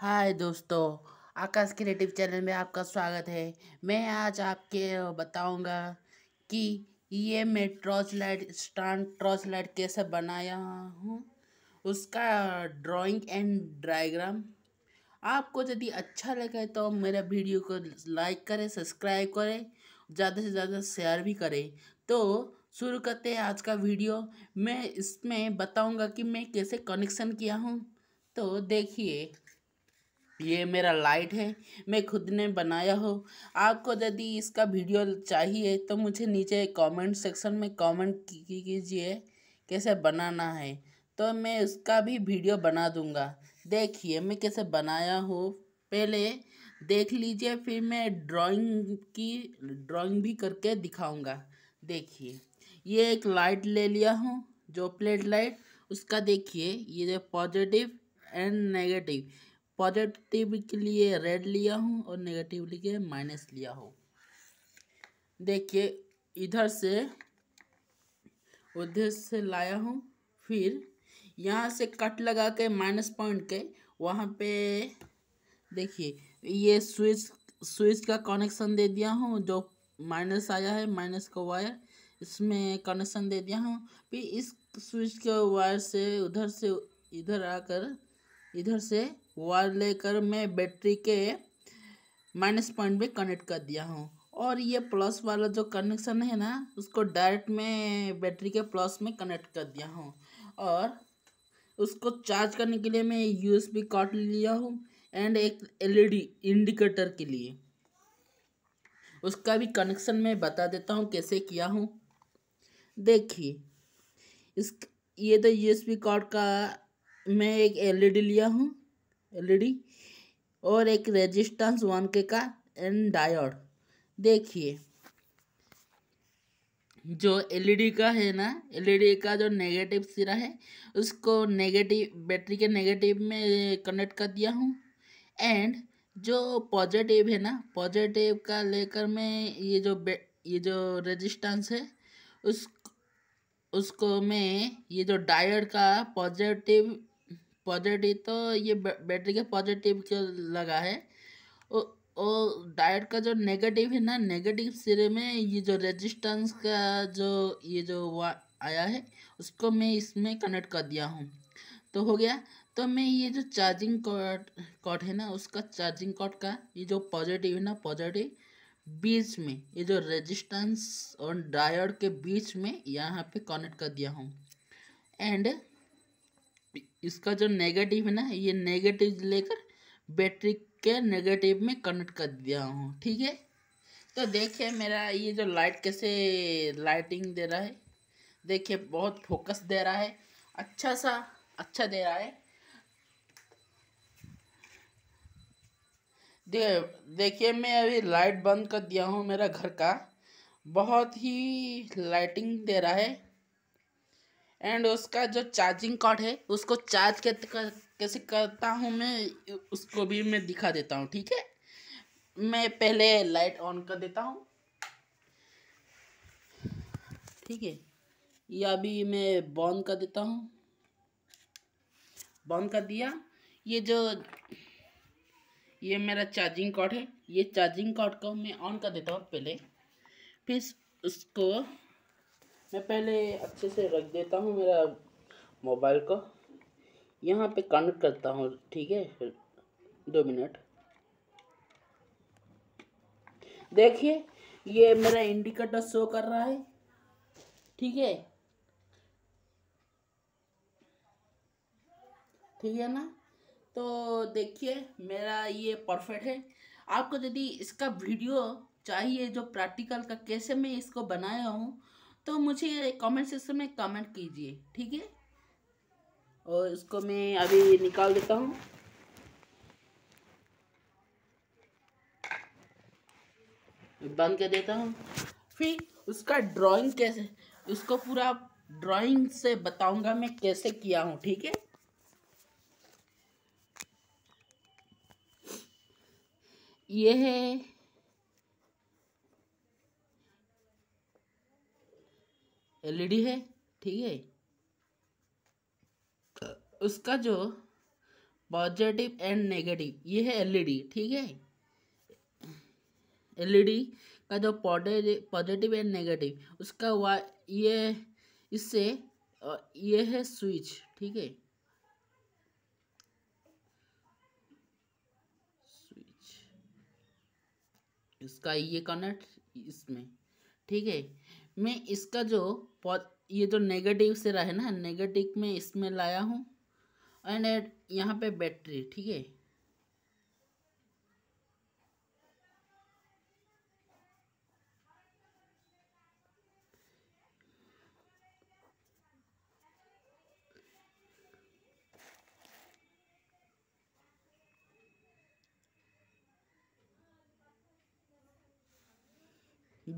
हाय दोस्तों आकाश creative channel में आपका स्वागत है मैं आज आपके बताऊंगा कि ये मैं torch light stand torch light कैसे बनाया हूँ उसका ड्राइंग एंड डायग्राम आपको यदि अच्छा लगे तो मेरा वीडियो को लाइक करें सब्सक्राइब करें ज़्यादा से ज़्यादा शेयर भी करें तो शुरू करते हैं आज का वीडियो मैं इसमें बताऊँगा कि मैं कैसे कनेक्शन किया हूँ तो देखिए ये मेरा लाइट है मैं खुद ने बनाया हो आपको यदि इसका वीडियो चाहिए तो मुझे नीचे कमेंट सेक्शन में कमेंट कीजिए कैसे बनाना है तो मैं उसका भी वीडियो बना दूंगा देखिए मैं कैसे बनाया हो पहले देख लीजिए फिर मैं ड्राइंग की ड्राइंग भी करके दिखाऊंगा देखिए ये एक लाइट ले लिया हूँ जो प्लेट लाइट उसका देखिए ये पॉजिटिव एंड नेगेटिव पॉजिटिव के लिए रेड लिया हूँ और नेगेटिव के लिए माइनस लिया हो देखिए इधर से उधर से लाया हूँ फिर यहाँ से कट लगा के माइनस पॉइंट के वहाँ पे देखिए ये स्विच स्विच का कनेक्शन दे दिया हूँ जो माइनस आया है माइनस का वायर इसमें कनेक्शन दे दिया हूँ फिर इस स्विच के वायर से उधर से इधर आकर इधर से वायर लेकर मैं बैटरी के माइनस पॉइंट पे कनेक्ट कर दिया हूँ और ये प्लस वाला जो कनेक्शन है ना उसको डायरेक्ट मैं बैटरी के प्लस में कनेक्ट कर दिया हूँ और उसको चार्ज करने के लिए मैं यूएसबी कार्ड लिया हूँ एंड एक एलईडी इंडिकेटर e के लिए उसका भी कनेक्शन मैं बता देता हूँ कैसे किया हूँ देखिए इस ये तो यूएसबी कार्ड का मैं एक एलईडी e लिया हूँ एलईडी और एक रेजिस्टेंस वन के का एन डायोड देखिए जो एलईडी का है ना एलईडी का जो नेगेटिव सिरा है उसको नेगेटिव बैटरी के नेगेटिव में कनेक्ट कर दिया हूँ एंड जो पॉजिटिव है ना पॉजिटिव का लेकर मैं ये जो ये जो रेजिस्टेंस है उस उसको मैं ये जो डायोड का पॉजिटिव पॉजिटिव तो ये बैटरी के पॉजिटिव जो लगा है वो डायोड का जो नेगेटिव है ना नेगेटिव सिरे में ये जो रेजिस्टेंस का जो ये जो वा आया है उसको मैं इसमें कनेक्ट कर दिया हूँ तो हो गया तो मैं ये जो चार्जिंग कॉट कॉट है ना उसका चार्जिंग कॉट का ये जो पॉजिटिव है ना पॉजिटिव बीच में ये जो रेजिस्टेंस और डायोड के बीच में यहाँ पे कनेक्ट कर दिया हूँ एंड इसका जो नेगेटिव है ना ये नेगेटिव लेकर बैटरी के नेगेटिव में कनेक्ट कर दिया हूँ ठीक है तो देखिए मेरा ये जो लाइट कैसे लाइटिंग दे रहा है देखिए बहुत फोकस दे रहा है अच्छा सा अच्छा दे रहा है दे देखिए मैं अभी लाइट बंद कर दिया हूँ मेरा घर का बहुत ही लाइटिंग दे रहा है एंड उसका जो चार्जिंग कार्ड है उसको चार्ज कैसे करता हूँ मैं उसको भी मैं दिखा देता हूँ ठीक है मैं पहले लाइट ऑन कर देता हूँ ठीक है या भी मैं बंद कर देता हूँ बंद कर दिया ये जो ये मेरा चार्जिंग कार्ड है ये चार्जिंग कार्ड को मैं ऑन कर देता हूँ पहले फिर उसको मैं पहले अच्छे से रख देता हूँ मेरा मोबाइल को यहाँ पे कनेक्ट करता हूँ ठीक है दो मिनट देखिए ये मेरा इंडिकेटर शो कर रहा है ठीक है ठीक है ना तो देखिए मेरा ये परफेक्ट है आपको यदि इसका वीडियो चाहिए जो प्रैक्टिकल का कैसे मैं इसको बनाया हूँ मुझे कमेंट सेक्शन में कमेंट कीजिए ठीक है और इसको मैं अभी निकाल देता हूँ बंद कर देता हूँ फिर उसका ड्राइंग कैसे उसको पूरा ड्राइंग से बताऊंगा मैं कैसे किया हूँ ठीक है ये है एलईडी है ठीक है उसका जो पॉजिटिव एंड नेगेटिव ये है एलईडी ठीक है एलईडी का जो पॉजिटिव एंड नेगेटिव उसका वा ये इससे ये है स्विच ठीक है स्विच इसका ये कनेक्ट इसमें ठीक है मैं इसका जो ये जो नेगेटिव से रहे ना नेगेटिव में इसमें लाया हूँ एंड एड यहाँ पे बैटरी ठीक है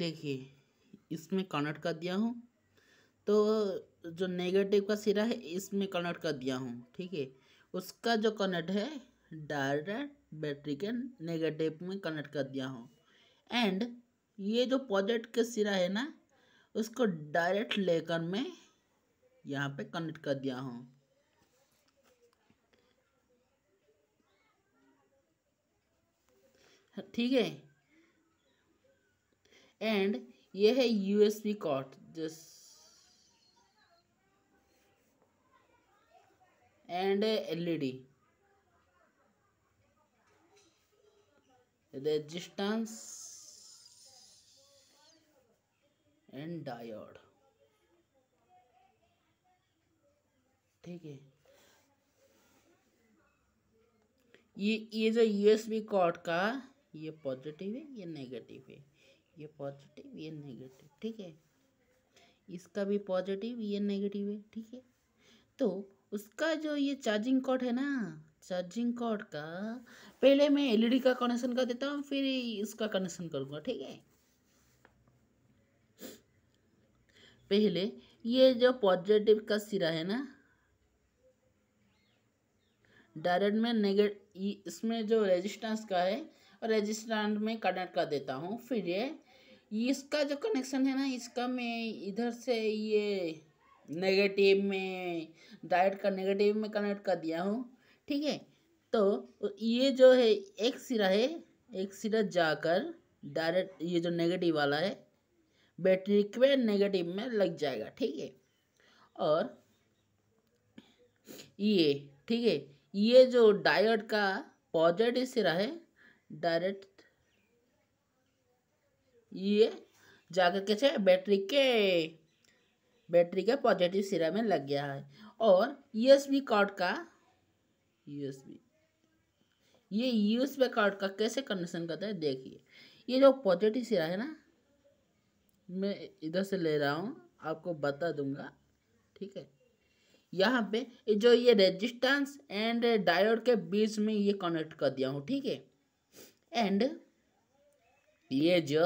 देखिए इसमें कन्वर्ट कर दिया हूँ तो जो नेगेटिव का सिरा है इसमें कन्वर्ट कर दिया हूँ ठीक है उसका जो कनेक्ट है डायरेक्ट बैटरी के नेगेटिव में कनेक्ट कर दिया हूँ एंड ये जो पॉजिटिव के सिरा है ना उसको डायरेक्ट लेकर मैं यहाँ पे कनेक्ट कर दिया हूँ ठीक है एंड ये है यूएसबी कॉट जिस and LED resistance and diode ठीक है ये ये जो यूएसबी कॉर्ड का ये पॉजिटिव है ये नेगेटिव है ये पॉजिटिव ये नेगेटिव ठीक है इसका भी पॉजिटिव ये नेगेटिव है ठीक है तो उसका जो ये चार्जिंग कॉट है ना चार्जिंग कॉट का पहले मैं एलईडी e का कनेक्शन कर देता हूँ फिर इसका कनेक्शन करूँगा ठीक है पहले ये जो पॉजिटिव का सिरा है ना डायरेक्ट में नेगेट इसमें जो रेजिस्टेंस का है रजिस्ट्रांड में कनेक्ट कर देता हूँ फिर ये इसका जो कनेक्शन है ना इसका मैं इधर से ये नेगेटिव में डायट का नेगेटिव में कनेक्ट कर दिया हूँ ठीक है तो ये जो है एक सिरा है एक सिरा जाकर डायरेक्ट ये जो नेगेटिव वाला है बैटरी के नेगेटिव में लग जाएगा ठीक है और ये ठीक है ये जो डायोड का पॉजिटिव सिरा है डायरेक्ट ये जाकर कैसे बैटरी के बैटरी के पॉजिटिव सिरा में लग गया है और यूएसबी कार्ड का यूएसबी ये यूएसबी कार्ड का कैसे कनेक्शन करता है देखिए ये जो पॉजिटिव सिरा है ना मैं इधर से ले रहा हूँ आपको बता दूंगा ठीक है यहाँ पे जो ये रेजिस्टेंस एंड डायोड के बीच में ये कनेक्ट कर दिया हूँ ठीक है एंड ये जो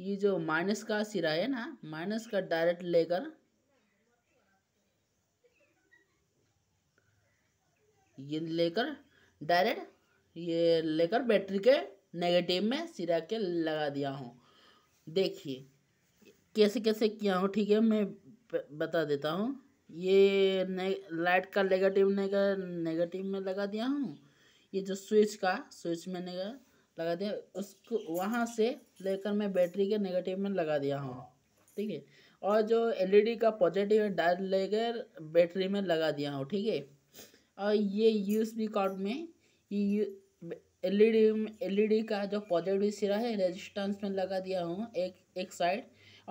ये जो माइनस का सिरा है ना माइनस का डायरेक्ट लेकर ये लेकर डायरेक्ट ये लेकर बैटरी के नेगेटिव में सिरा के लगा दिया हूँ देखिए कैसे कैसे किया हूँ ठीक है मैं बता देता हूँ ये लाइट का नेगेटिव नेगेटिव में लगा दिया हूँ ये जो स्विच का स्विच मैंने लगा दिया उसको वहाँ से लेकर मैं बैटरी के नेगेटिव में लगा दिया हूँ ठीक है और जो एलईडी e का पॉजिटिव डाल लेकर बैटरी में लगा दिया हूँ ठीक है और ये यूएसबी कार्ड में ये एलईडी एलईडी e e का जो पॉजिटिव सिरा है रेजिस्टेंस में लगा दिया हूँ एक एक साइड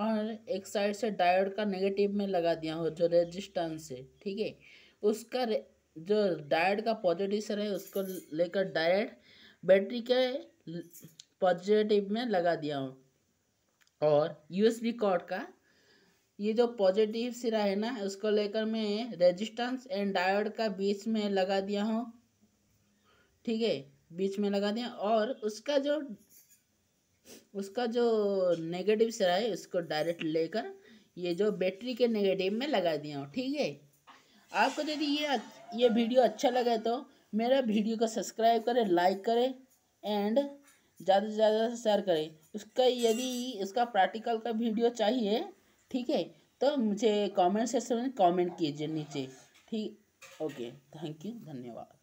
और एक साइड से डायोड का नेगेटिव में लगा दिया हूँ जो रेजिस्टेंस है ठीक है उसका जो डायड का पॉजिटिव सर है उसको लेकर डायड बैटरी के पॉजिटिव में लगा दिया हूँ और यूएसबी कॉर्ड का ये जो पॉजिटिव सिरा है ना उसको लेकर मैं रेजिस्टेंस एंड डायोड का बीच में लगा दिया हूँ ठीक है बीच में लगा दिया और उसका जो उसका जो नेगेटिव सिरा है उसको डायरेक्ट लेकर ये जो बैटरी के नेगेटिव में लगा दिया हूँ ठीक है आपको यदि ये ये वीडियो अच्छा लगे तो मेरा वीडियो को सब्सक्राइब करें लाइक करें एंड ज़्यादा से ज़्यादा शेयर करें उसका यदि उसका प्रैक्टिकल का वीडियो चाहिए ठीक है तो मुझे कमेंट सेक्शन में कमेंट कीजिए नीचे ठीक ओके थैंक यू धन्यवाद